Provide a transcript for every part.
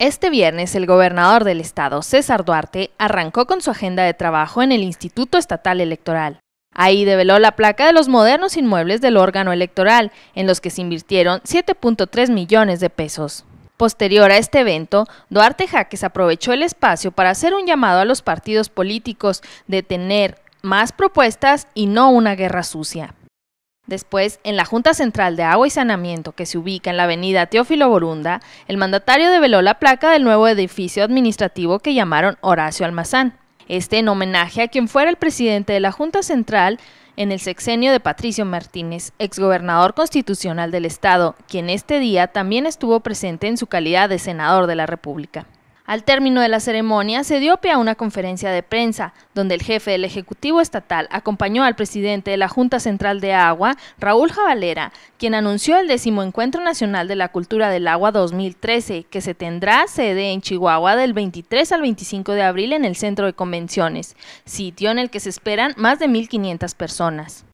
Este viernes, el gobernador del estado, César Duarte, arrancó con su agenda de trabajo en el Instituto Estatal Electoral. Ahí develó la placa de los modernos inmuebles del órgano electoral, en los que se invirtieron 7.3 millones de pesos. Posterior a este evento, Duarte Jaques aprovechó el espacio para hacer un llamado a los partidos políticos de tener más propuestas y no una guerra sucia. Después, en la Junta Central de Agua y Sanamiento, que se ubica en la avenida Teófilo Borunda, el mandatario develó la placa del nuevo edificio administrativo que llamaron Horacio Almazán. Este en homenaje a quien fuera el presidente de la Junta Central en el sexenio de Patricio Martínez, exgobernador constitucional del Estado, quien este día también estuvo presente en su calidad de senador de la República. Al término de la ceremonia se dio pie a una conferencia de prensa, donde el jefe del Ejecutivo Estatal acompañó al presidente de la Junta Central de Agua, Raúl Javalera, quien anunció el décimo Encuentro Nacional de la Cultura del Agua 2013, que se tendrá sede en Chihuahua del 23 al 25 de abril en el Centro de Convenciones, sitio en el que se esperan más de 1.500 personas.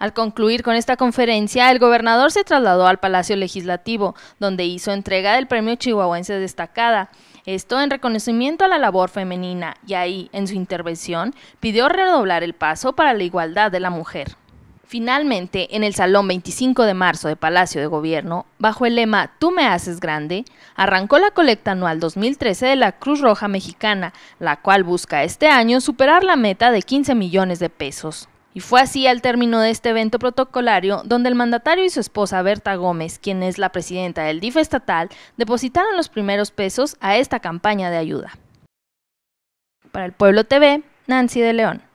Al concluir con esta conferencia, el gobernador se trasladó al Palacio Legislativo, donde hizo entrega del Premio Chihuahuense Destacada. Esto en reconocimiento a la labor femenina y ahí, en su intervención, pidió redoblar el paso para la igualdad de la mujer. Finalmente, en el Salón 25 de marzo de Palacio de Gobierno, bajo el lema Tú me haces grande, arrancó la colecta anual 2013 de la Cruz Roja Mexicana, la cual busca este año superar la meta de 15 millones de pesos. Y fue así al término de este evento protocolario donde el mandatario y su esposa Berta Gómez, quien es la presidenta del DIF estatal, depositaron los primeros pesos a esta campaña de ayuda. Para el Pueblo TV, Nancy de León.